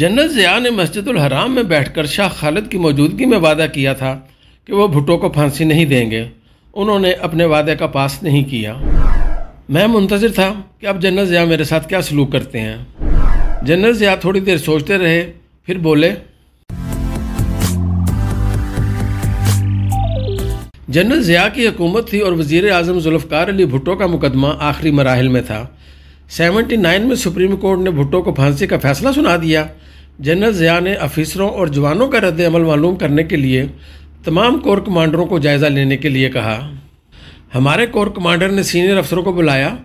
general Zia ने मस्जिद हराम में बैठकर शाह खालिद की मौजूदगी में वादा किया था कि वह भुटो को फांसी नहीं देंगे उन्होंने अपने वादे का पास नहीं किया मैं मुंतज़र था कि अब जनरल ज़िया मेरे साथ क्या सलूक करते हैं जनरल ज़िया थोड़ी देर सोचते रहे फिर बोले जनरल ज़िया की हुकूमत थी और वज़ी अजम जुल्फ़ार अली भुटो का मुकदमा आखिरी मराहल में था 79 में सुप्रीम कोर्ट ने भुट्टो को फांसी का फैसला सुना दिया जनरल ज़िया ने अफिसरों और जवानों का रद्द अमल मालूम करने के लिए तमाम कोर कमांडरों को जायज़ा लेने के लिए कहा हमारे कोर कमांडर ने सीनियर अफसरों को बुलाया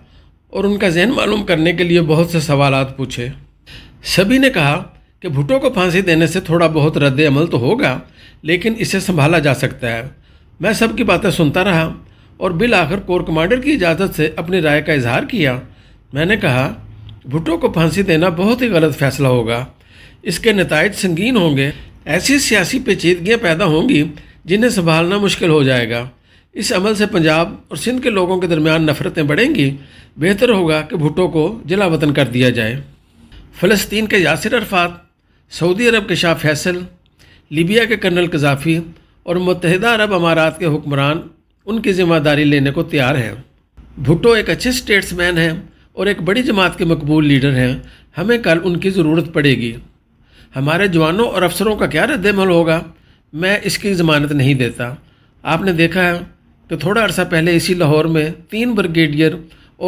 और उनका जहन मालूम करने के लिए बहुत से सवाल पूछे सभी ने कहा कि भुट्टो को फांसी देने से थोड़ा बहुत रद्द अमल तो होगा लेकिन इसे संभाला जा सकता है मैं सबकी बातें सुनता रहा और बिल आखिर कोर कमांडर की इजाज़त से अपनी राय का इजहार किया मैंने कहा भुट्टो को फांसी देना बहुत ही गलत फैसला होगा इसके नतज संगीन होंगे ऐसी सियासी पेचीदगियाँ पैदा होंगी जिन्हें संभालना मुश्किल हो जाएगा इस अमल से पंजाब और सिंध के लोगों के दरमियान नफरतें बढ़ेंगी बेहतर होगा कि भुट्टो को जिला वतन कर दिया जाए फ़लस्तीन के यासिर अरफात सऊदी अरब के शाह फैसल लीबिया के कर्नल कजाफी और मतहदा अरब अमारात के हुक्मरान उनकी ज़िम्मेदारी लेने को तैयार हैं भुट्टो एक अच्छे स्टेट्समैन हैं और एक बड़ी जमात के मकबूल लीडर हैं हमें कल उनकी ज़रूरत पड़ेगी हमारे जवानों और अफसरों का क्या रद्दमल होगा मैं इसकी ज़मानत नहीं देता आपने देखा है कि थोड़ा अरसा पहले इसी लाहौर में तीन ब्रिगेडियर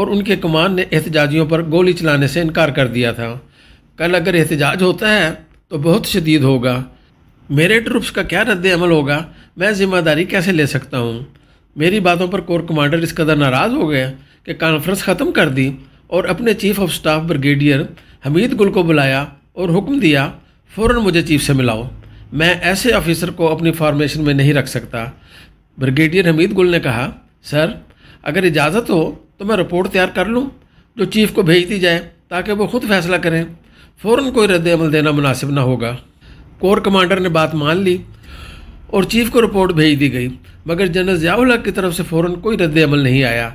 और उनके कमान ने एहतजाजियों पर गोली चलाने से इनकार कर दिया था कल अगर एहतजाज होता है तो बहुत शदीद होगा मेरे ट्रुप्स का क्या रद्द होगा मैं ज़िम्मेदारी कैसे ले सकता हूँ मेरी बातों पर कोर कमांडर इस कदर नाराज़ हो गए कि कॉन्फ्रेंस ख़त्म कर दी और अपने chief of staff brigadier Hamid Gul को बुलाया और हुक्म दिया फ़ौर मुझे चीफ से मिलाओ मैं ऐसे ऑफिसर को अपनी फॉर्मेशन में नहीं रख सकता ब्रिगेडियर हमीद गुल ने कहा सर अगर इजाज़त हो तो मैं रिपोर्ट तैयार कर लूँ जो चीफ को भेज दी जाए ताकि वो खुद फैसला करें फ़ौर कोई रद्द अमल देना मुनासिब ना होगा कोर कमांडर ने बात मान ली और चीफ को रिपोर्ट भेज दी गई मगर जनरल ज़ियाउल्ला की तरफ से फ़ौर कोई रद्द अमल नहीं आया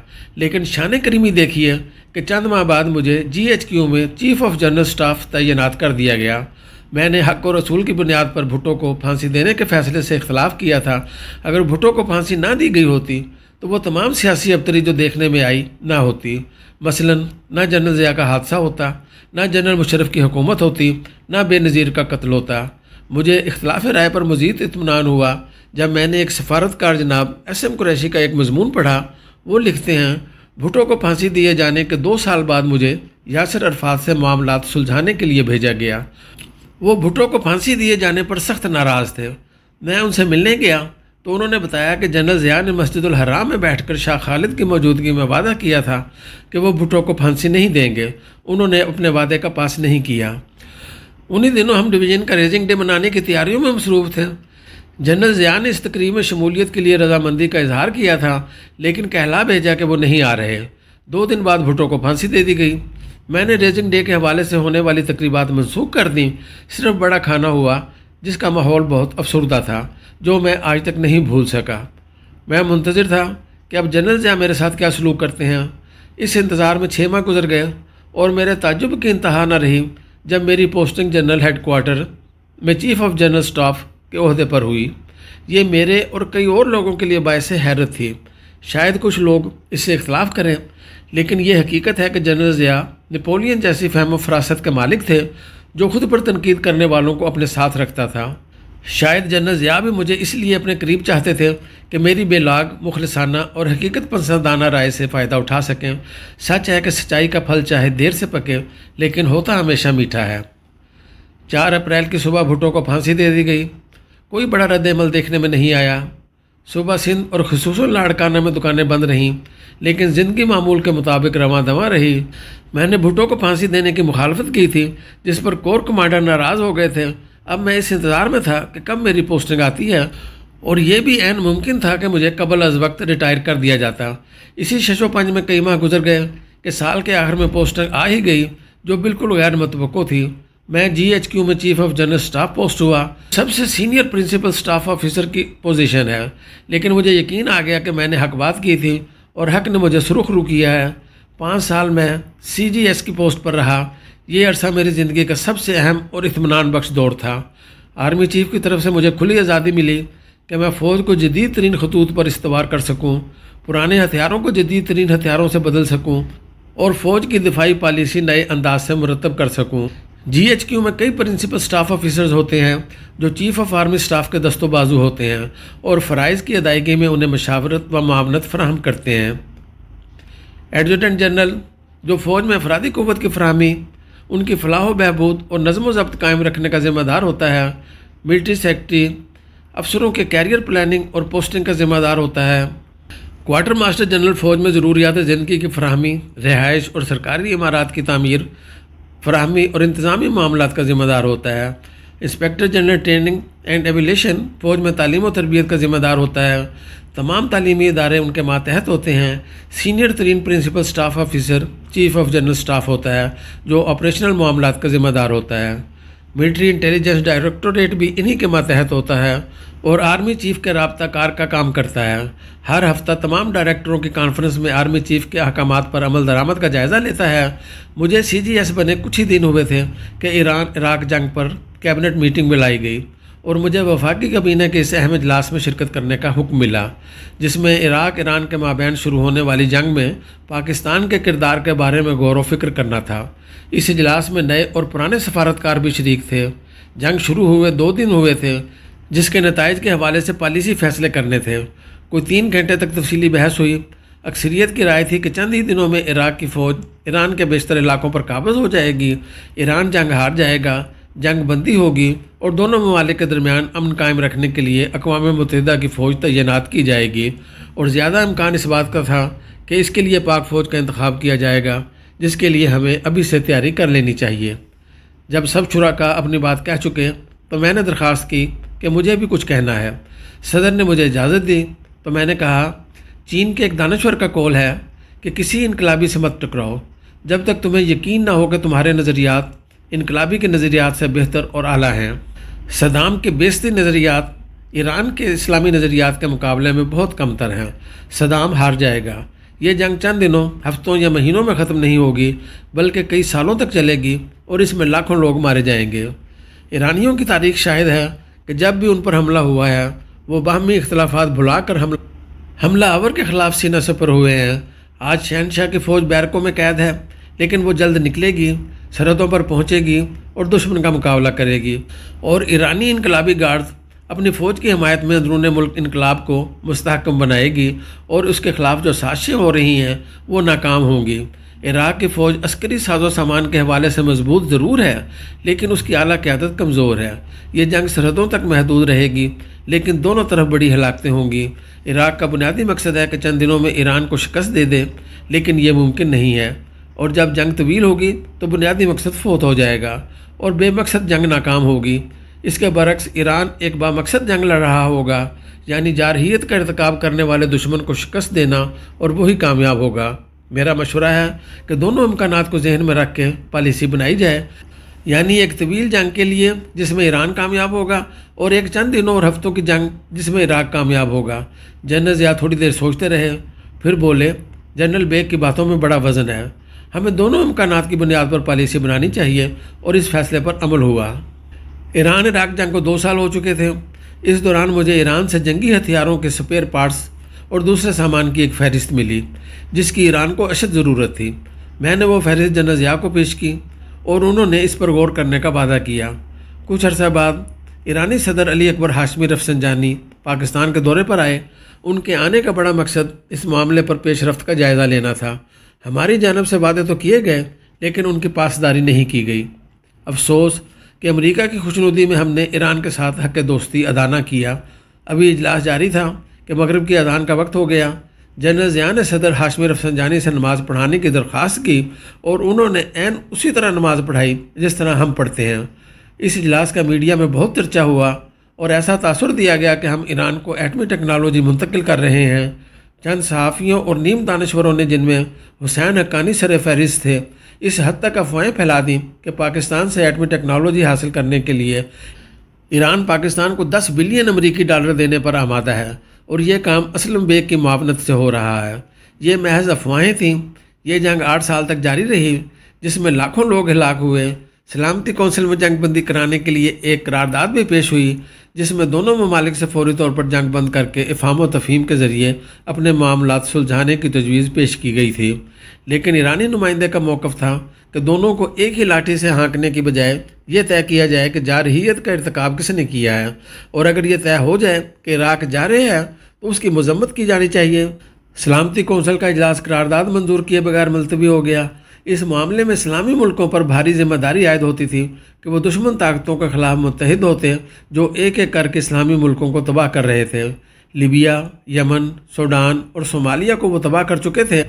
लेकिन शान करीमी देखिए कि चंद माह बाद मुझे जी एच क्यू में चीफ ऑफ जनरल स्टाफ तैनात कर दिया गया मैंने हक और रसूल की बुनियाद पर भुटो को फांसी देने के फैसले से इख्तलाफ किया था अगर भुटो को फांसी ना दी गई होती तो वह तमाम सियासी अबतरी जो देखने में आई ना होती मसला ना जनरल ज़िया का हादसा होता ना जनरल मुशरफ की हुकूमत होती ना बेनज़ीर का कत्ल होता मुझे इख्तलाफ राय पर मज़ीद इतमान हुआ जब मैंने एक सफारतकार जनाब एस एम कुरैशी का एक मजमून पढ़ा वो लिखते हैं भुटो को फांसी दिए जाने के दो साल बाद मुझे यासर अरफात से मामला सुलझाने के लिए भेजा गया वो भुटो को फांसी दिए जाने पर सख्त नाराज़ थे मैं उनसे मिलने गया तो उन्होंने बताया कि जनरल ज़िया ने मस्जिद हराम में बैठकर शाह खालिद की मौजूदगी में वादा किया था कि वह भुटो को फांसी नहीं देंगे उन्होंने अपने वादे का पास नहीं किया उन्हीं दिनों हम डिवीज़न का रेजिंग डे मनाने की तैयारियों में मसरूफ़ थे जनरल ज़िया ने इस तकरीब में शमूलियत के लिए रजामंदी का इजहार किया था लेकिन कहला भेजा कि वो नहीं आ रहे दो दिन बाद भुटो को फांसी दे दी गई मैंने रेजिंग डे के हवाले से होने वाली तकरीबा मनसूख कर दी सिर्फ बड़ा खाना हुआ जिसका माहौल बहुत अफसरदा था जो मैं आज तक नहीं भूल सका मैं मुंतज़र था कि अब जनरल ज़िया मेरे साथ क्या सलूक करते हैं इस इंतज़ार में छः माह गुजर गए और मेरे ताजुब की इंतहा न रही जब मेरी पोस्टिंग जनरल हेडकोार्टर कोार्टर में चीफ ऑफ जनरल स्टाफ के अहदे पर हुई ये मेरे और कई और लोगों के लिए बायस हैरत थी शायद कुछ लोग इससे इख्तलाफ करें लेकिन यह हकीकत है कि जनरल ज़िया नेपोलियन जैसी फहम फरासत के मालिक थे जो खुद पर तनकीद करने वालों को अपने साथ रखता था शायद जनरल ज़िया भी मुझे इसलिए अपने करीब चाहते थे कि मेरी बेलाग मुखलसाना और हकीकत पसंदाना राय से फ़ायदा उठा सकें सच है कि सच्चाई का फल चाहे देर से पके लेकिन होता हमेशा मीठा है चार अप्रैल की सुबह भुट्टो को फांसी दे दी गई कोई बड़ा रद्दमल देखने में नहीं आया सुबह सिंध और खसूस लाड़काना में दुकानें बंद रहीं लेकिन ज़िंदगी मामूल के मुताबिक रवा दवा रही मैंने भुटो को फांसी देने की मुखालफत की थी जिस पर कोर कमांडर नाराज़ हो गए थे अब मैं इस इंतज़ार में था कि कब मेरी पोस्टिंग आती है और यह भी एन मुमकिन था कि मुझे कबल अज वक्त रिटायर कर दिया जाता इसी शशो पंज में कई माह गुजर गए कि साल के आखिर में पोस्टिंग आ ही गई जो बिल्कुल गैर मतवक़ थी मैं जीएचक्यू में chief of general staff post हुआ सबसे सीनियर प्रिंसिपल स्टाफ ऑफिसर की पोजीशन है लेकिन मुझे यकीन आ गया कि मैंने हक बात की थी और हक ने मुझे रू किया है पाँच साल में सी की पोस्ट पर रहा ये अरसा मेरी ज़िंदगी का सबसे अहम और इतमान बख्श दौर था आर्मी चीफ की तरफ से मुझे खुली आज़ादी मिली कि मैं फ़ौज को जदीद तरीन खतूत पर इस्तेवाल कर सकूँ पुराने हथियारों को जदीद तरीन हथियारों से बदल सकूँ और फ़ौज की दिफाई पॉलिसी नए अंदाज से मुरतब कर सकूँ जीएचक्यू में कई प्रिंसिपल स्टाफ ऑफिसर्स होते हैं जो चीफ ऑफ आर्मी स्टाफ के दस्तों बाजू होते हैं और फ़रज़ की अदायगी में उन्हें मशावरत व मामनत फ्राहम करते हैं एडजुटेंट जनरल जो फ़ौज में अफराधी कुत की फ्राहमी उनकी फलाह बहबूद और नज़म ज़ब्त कायम रखने का ज़िम्मेदार होता है मिलिट्री सेक्ट्री अफसरों के कैरियर प्लानिंग और पोस्टिंग का ज़िम्मेदार होता है क्वार्टर मास्टर जनरल फ़ौज में ज़रूरियात ज़िंदगी की फ्राहमी रिहाइश और सरकारी इमारत की तमीर फरहमी और इंतज़ामी मामला का जिम्मेदार होता है inspector general training and evaluation फौज में तालीम और तरबियत का जिम्मेदार होता है तमाम तलीमी इदारे उनके मातहत होते हैं सीनियर तरीन principal staff officer chief of general staff होता है जो ऑपरेशनल मामला का जिम्मेदार होता है मिलिट्री इंटेलिजेंस डायरेक्टोरेट भी इन्हीं के मातहत होता है और आर्मी चीफ के कार का काम करता है हर हफ्ता तमाम डायरेक्टरों की कॉन्फ्रेंस में आर्मी चीफ के अहकाम पर अमल दरामद का जायज़ा लेता है मुझे सी जी एस बने कुछ ही दिन हुए थे कि ईरान इराक जंग पर कैबिनेट मीटिंग बुलाई गई और मुझे वफाकी कबीना के इस अहम इजलास में शिरकत करने का हुक्म मिला जिसमें इराक ईरान के माबेन शुरू होने वाली जंग में पाकिस्तान के किरदार के बारे में गौर व फिक्र करना था इस इजलास में नए और पुराने सफारतकार भी शरीक थे जंग शुरू हुए दो दिन हुए थे जिसके नतज के हवाले से पॉलिसी फैसले करने थे कोई तीन घंटे तक तफसीली बहस हुई अक्सरियत की राय थी कि चंद ही दिनों में इराक़ की फ़ौज ईरान के बेशतर इलाकों पर काबज हो जाएगी ईरान जंग हार जाएगा जंग बंदी होगी और दोनों ममालिक के दरमियान अमन कायम रखने के लिए अकवा मुतहदा की फ़ौज तैनात की जाएगी और ज़्यादा अमकान इस बात का था कि इसके लिए पाक फ़ौज का इंतखब किया जाएगा जिसके लिए हमें अभी से तैयारी कर लेनी चाहिए जब सब शुरा अपनी बात कह चुके तो मैंने दरख्वास्त की कि मुझे भी कुछ कहना है सदर ने मुझे इजाज़त दी तो मैंने कहा चीन के एक दानश्वर का कौल है कि किसी इनकलाबी से मत टकराओ जब तक तुम्हें यकीन ना हो कि तुम्हारे नज़रियात इनकलाबी के नज़रियात से बेहतर और आला हैं सदाम के बेस्ती नज़रियात ईरान के इस्लामी नज़रियात के मुकाबले में बहुत कमतर हैं सदाम हार जाएगा ये जंग चंद दिनों हफ्तों या महीनों में ख़त्म नहीं होगी बल्कि कई सालों तक चलेगी और इसमें लाखों लोग मारे जाएंगे ईरानियों की तारीख शायद है कि जब भी उन पर हमला हुआ है वो बाहमी कर हम हमला अवर के खिलाफ सीना सफर हुए हैं आज शहनशाह की फ़ौज बैरकों में कैद है लेकिन वो जल्द निकलेगी सरहदों पर पहुँचेगी और दुश्मन का मुकाबला करेगी और ईरानी इनकलाबी गार्ड अपनी फ़ौज की हमायत में अंदरून मुल्क इनकलाब को मस्तकम बनाएगी और उसके ख़िलाफ़ जो साजिशें हो रही हैं वो नाकाम होंगी इराक की फ़ौज अस्करी साजो सामान के हवाले से मजबूत ज़रूर है लेकिन उसकी अली क्यादत कमज़ोर है ये जंग सरहदों तक महदूद रहेगी लेकिन दोनों तरफ बड़ी हलाकतें होंगी इराक का बुनियादी मकसद है कि चंद दिनों में ईरान को शिकस्त दे दें लेकिन यह मुमकिन नहीं है और जब जंग तवील होगी तो बुनियादी मकसद फोत हो जाएगा और बेमकसद जंग नाकाम होगी इसके बरक्स ईरान एक बामकसद जंग लड़ रहा होगा यानी जारहीत का इरतकब करने वाले दुश्मन को शिकस्त देना और वही कामयाब होगा मेरा मशवरा है कि दोनों इम्कान को जहन में रख के पॉलिसी बनाई जाए यानी एक तवील जंग के लिए जिसमें ईरान कामयाब होगा और एक चंद दिनों और हफ्तों की जंग जिसमें इराक कामयाब होगा जनरल ज़िया थोड़ी देर सोचते रहे फिर बोले जनरल बेग की बातों में बड़ा वज़न है हमें दोनों इम्कान की बुनियाद पर पॉलिसी बनानी चाहिए और इस फैसले पर अमल हुआ ईरान इराक जंग को दो साल हो चुके थे इस दौरान मुझे ईरान से जंगी हथियारों के स्पेयर पार्ट्स और दूसरे सामान की एक फहरिस्त मिली जिसकी ईरान को अशद ज़रूरत थी मैंने वो फहरिस्त जनरल ज़िया को पेश की और उन्होंने इस पर गौर करने का वादा किया कुछ अर्सा बाद ईरानी सदर अली अकबर हाशमी रफसनजानी पाकिस्तान के दौरे पर आए उनके आने का बड़ा मकसद इस मामले पर पेशरफ का जायज़ा लेना था हमारी जानब से वादे तो किए गए लेकिन उनकी पासदारी नहीं की गई अफसोस कि अमेरिका की खुशनुदी में हमने ईरान के साथ हक दोस्ती अदा ना किया अभी इजलास जारी था कि मगरब की अजान का वक्त हो गया जनरल ज़िया ने सदर हाशमी रफसनजानी से नमाज पढ़ाने की दरख्वास्त की और उन्होंने एन उसी तरह नमाज पढ़ाई जिस तरह हम पढ़ते हैं इस इजलास का मीडिया में बहुत चर्चा हुआ और ऐसा तासर दिया गया कि हम ईरान को एटमी टेक्नोलॉजी मुंतकिल कर रहे हैं चंद सहाफ़ियों और नीम दानश्वरों ने जिनमें हुसैन हक्कानी सर फहरिस्त थे इस हद तक अफवाहें फैला दी कि पाकिस्तान से एटमी टेक्नोलॉजी हासिल करने के लिए ईरान पाकिस्तान को 10 बिलियन अमरीकी डॉलर देने पर आमादा है और यह काम असलम बेग की मावनत से हो रहा है ये महज अफवाहें थीं ये जंग आठ साल तक जारी रही जिसमें लाखों लोग हलाक हुए सलामती कौंसिल में जंग बंदी कराने के लिए एक करारदाद भी पेश हुई जिसमें दोनों ममालिक से फौरी तौर पर जंग बंद करके इफाम व तफीम के ज़रिए अपने मामला सुलझाने की तजवीज़ पेश की गई थी लेकिन ईरानी नुमाइंदे का मौक़ था कि दोनों को एक ही लाठी से हांकने की बजाय यह तय किया जाए कि जारहीत का इरतकब किसने किया है और अगर यह तय हो जाए कि राख जा रहे हैं तो उसकी मजम्मत की जानी चाहिए सलामती कौंसिल का इजलास करारदाद मंजूर किए बगैर मुलतवी हो गया इस मामले में इस्लामी मुल्कों पर भारी जिम्मेदारी आयद होती थी कि वो दुश्मन ताकतों के खिलाफ मुतहद होते जो एक एक करके इस्लामी मुल्कों को तबाह कर रहे थे लीबिया यमन सूडान और सोमालिया को वो तबाह कर चुके थे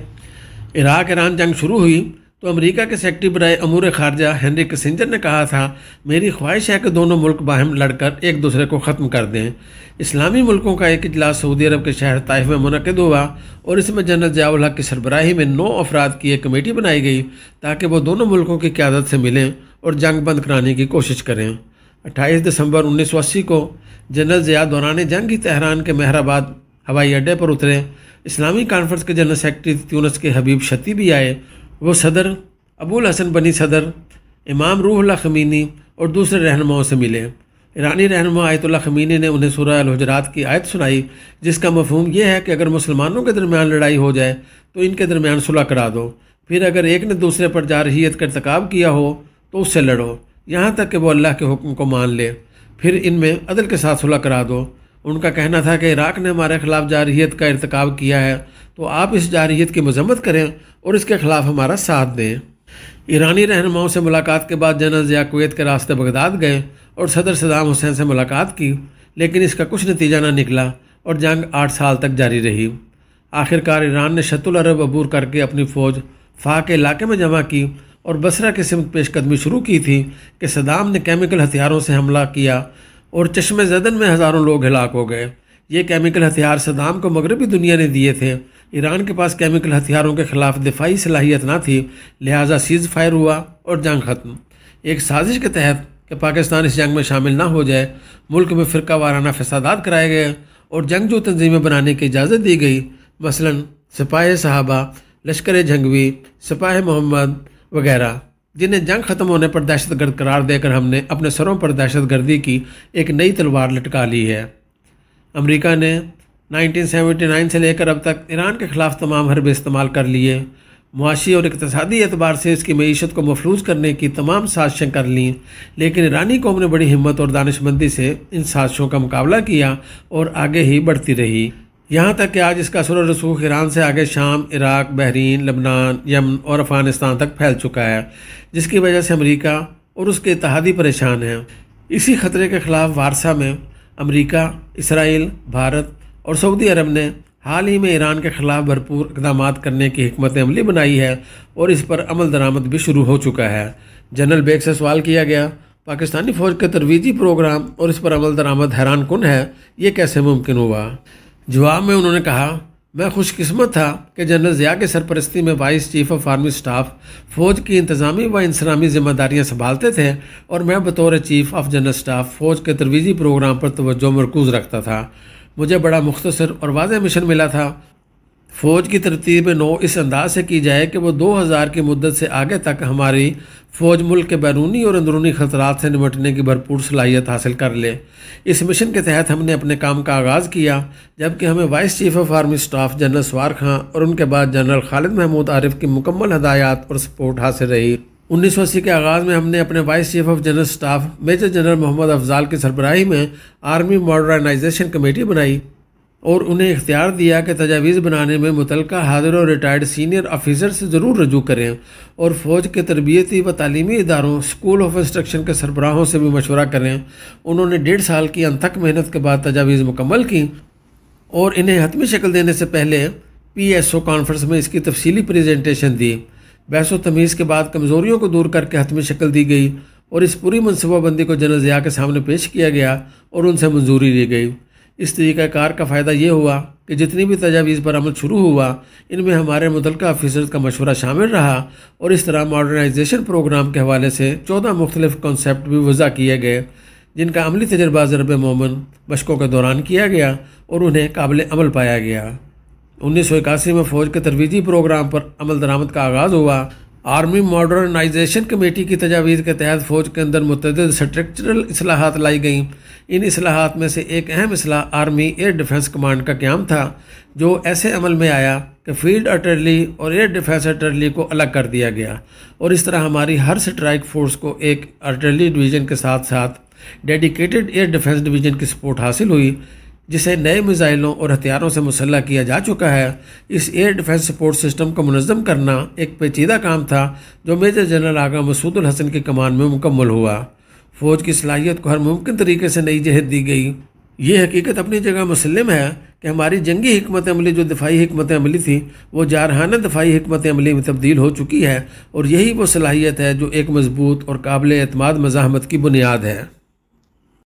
इराक ईरान जंग शुरू हुई तो अमेरिका के सेक्रेटरी बरए अमूर खारजा हेनरी किसिंजर ने कहा था मेरी ख्वाहिश है कि दोनों मुल्क बाहम लड़कर एक दूसरे को ख़त्म कर दें इस्लामी मुल्कों का एक इजलास सऊदी अरब के शहर ताइफ में मनद हुआ और इसमें जनरल जयाउल हक की सरबराही में नौ अफराद की एक कमेटी बनाई गई ताकि वह दोनों मुल्कों की क्यादत से मिलें और जंग बंद कराने की कोशिश करें अट्ठाईस दिसंबर उन्नीस सौ अस्सी को जनरल जिया दौरान जंग ही तहरान के महराबाद हवाई अड्डे पर उतरे इस्लामी कॉन्फ्रेंस के जनरल सेक्रेटरी त्यूनस के हबीब शती भी आए वो सदर अबूल हसन बनी सदर इमाम रूहल्ला खमीनी और दूसरे रहनुमाओं से मिले ईरानी रहनुमा आयतुल्ला खमीनी ने उन्हें सूरह हजरात की आयत सुनाई जिसका मफहम यह है कि अगर मुसलमानों के दरमियान लड़ाई हो जाए तो इनके दरमियान सुलह करा दो फिर अगर एक ने दूसरे पर जारहीत का इरतकब किया हो तो उससे लड़ो यहाँ तक कि वो अल्लाह के हुक्म को मान ले फिर इनमें अदल के साथ सुलह करा दो उनका कहना था कि इराक ने हमारे खिलाफ जारहीत का इरतकब किया है तो आप इस जारहीत की मजम्मत करें और इसके खिलाफ हमारा साथ दें ईरानी रहनुमाओं से मुलाकात के बाद जनरल ज़िया कुवैत के रास्ते बगदाद गए और सदर सदाम हुसैन से मुलाकात की लेकिन इसका कुछ नतीजा ना निकला और जंग आठ साल तक जारी रही आखिरकार ईरान ने शतुल अरब अबूर करके अपनी फ़ौज फ़ा के इलाके में जमा की और बसरा की सिमत पेशकदमी शुरू की थी कि सदाम ने केमिकल हथियारों से हमला किया और चश्मे जदन में हज़ारों लोग हलाक हो गए ये केमिकल हथियार सदाम को मगरबी दुनिया ने दिए थे ईरान के पास केमिकल हथियारों के खिलाफ दिफाही सलाहियत ना थी लिहाजा सीज फायर हुआ और जंग खत्म एक साजिश के तहत कि पाकिस्तान इस जंग में शामिल ना हो जाए मुल्क में फ़िरका वाराना फसादात कराए गए और जंग जो तंजीमें बनाने की इजाज़त दी गई मसलन सिपाह साहबा लश्कर जंगवी सिपाह मोहम्मद वगैरह जिन्हें जंग ख़त्म होने पर दहशत गर्द करार देकर हमने अपने सरों पर दहशत गर्दी की एक नई तलवार लटका ली है अमरीका ने 1979 से लेकर अब तक ईरान के खिलाफ तमाम हरबे इस्तेमाल कर लिए मुआशी और इकतदी एतबार से इसकी मीशत को मफलूज करने की तमाम साजिशें कर लीं लेकिन ईरानी कौम ने बड़ी हिम्मत और दानशमंदी से इन साजिशों का मुकाबला किया और आगे ही बढ़ती रही यहाँ तक कि आज इसका सुर रसूख ईरान से आगे शाम इराक बहरीन लबनान यमन और अफगानिस्तान तक फैल चुका है जिसकी वजह से अमरीका और उसके इतिहादी परेशान हैं इसी खतरे के खिलाफ वारसा में अमरीका इसराइल भारत और सऊदी अरब ने हाल ही में ईरान के खिलाफ भरपूर इकदाम करने की हमत अमली बनाई है और इस पर अमल दरामद भी शुरू हो चुका है जनरल बेग से सवाल किया गया पाकिस्तानी फ़ौज के तरवीजी प्रोग्राम और इस पर अमल दरामद हैरान कन है ये कैसे मुमकिन हुआ जवाब में उन्होंने कहा मैं खुशकस्मत था कि जनरल ज़िया के सरपरस्ती में vice chief of army staff फ़ौज की इंतजामी व इंसलामी जिम्मेदारियाँ संभालते थे और मैं बतौर चीफ ऑफ जनरल स्टाफ फ़ौज के तरवीजी प्रोग्राम पर तोज्जो मरकूज़ रखता था मुझे बड़ा मुख्तर और वाज मिशन मिला था फ़ौज की तरतीब नो इस अंदाज से की जाए कि वह दो हज़ार की मदद से आगे तक हमारी फ़ौज मुल्क के बैरूनी और अंदरूनी खतरात से निपटने की भरपूर सलाहियत हासिल कर ले इस मिशन के तहत हमने अपने काम का आगाज़ किया जबकि हमें vice chief of army staff general Sawar Khan और उनके बाद जनरल खालिद महमूद आरिफ की मुकम्मल हदायत और सपोर्ट हासिल रही 1980 के आगाज़ में हमने अपने vice chief of general staff major general Mohammad Afzal की सरबराही में आर्मी मॉडर्नाइजेशन कमेटी बनाई और उन्हें इख्तियार दिया कि तजावीज़ बनाने में मुतल हाजिर और रिटायर्ड सीनियर ऑफिसर से ज़रूर रजू करें और फ़ौज के तरबियती व तालीमी इदारों स्कूल ऑफ इंस्ट्रक्शन के सरबराहों से भी मशवरा करें उन्होंने डेढ़ साल की अनथक मेहनत के बाद तजावीज़ मुकम्मल की और इन्हें हतमी शक्ल देने से पहले पी एस ओ कॉन्फ्रेंस में इसकी तफसीली प्रजेंटेशन दी बहस व तमीज़ के बाद कमज़ोरियों को दूर करके हतमी शक्ल दी गई और इस पूरी मनसूबाबंदी को जनरल ज़िया के सामने पेश किया गया और उनसे मंजूरी दी गई इस तरीक़ाकार का फ़ायदा ये हुआ कि जितनी भी तजावीज़ पर अमल शुरू हुआ इनमें हमारे मुतल अफसर्स का मशवरा शामिल रहा और इस तरह मॉडर्नाइजेशन प्रोग्राम के हवाले से चौदह मुख्तलिफ कॉन्सेप्ट भी वज़ा किए गए जिनका अमली तजर्बा ज़रब मोमन मशक़ों के दौरान किया गया और उन्हें काबिल अमल पाया गया उन्नीस में फ़ौज के तरवीजी प्रोग्राम पर अमल दरामद का आगाज़ हुआ आर्मी मॉडर्नाइजेशन कमेटी की तजावीज़ के तहत फ़ौज के अंदर मतद स्ट्रक्चरल असलाहत लाई गई इन असलाहत में से एक अहम असलाह आर्मी एयर डिफेंस कमांड का क्याम था जो ऐसे अमल में आया कि फील्ड अटरली और एयर डिफेंस अटरली को अलग कर दिया गया और इस तरह हमारी हर स्ट्राइक फोर्स को एक अटरली डिवीज़न के साथ साथ डेडिकेटेड एयर डिफेंस डिवीज़न की सपोर्ट हासिल हुई जिसे नए मिज़ाइलों और हथियारों से मुसल्ह किया जा चुका है इस एयर डिफेंस सपोर्ट सिस्टम को मनज़म करना एक पेचीदा काम था जो मेजर जनरल आगा मसूद हसन की कमान में मुकम्मल हुआ फ़ौज की सलाहियत को हर मुमकिन तरीके से नई जहत दी गई ये हकीकत अपनी जगह मुसलम है कि हमारी जंगी हमत अमली जो दफाई हमत अमली थी वो जारहाना दफाई हमत अमली में तब्दील हो चुकी है और यही वो सलाहियत है जो एक मजबूत और काबिल अतमाद मज़ात की बुनियाद है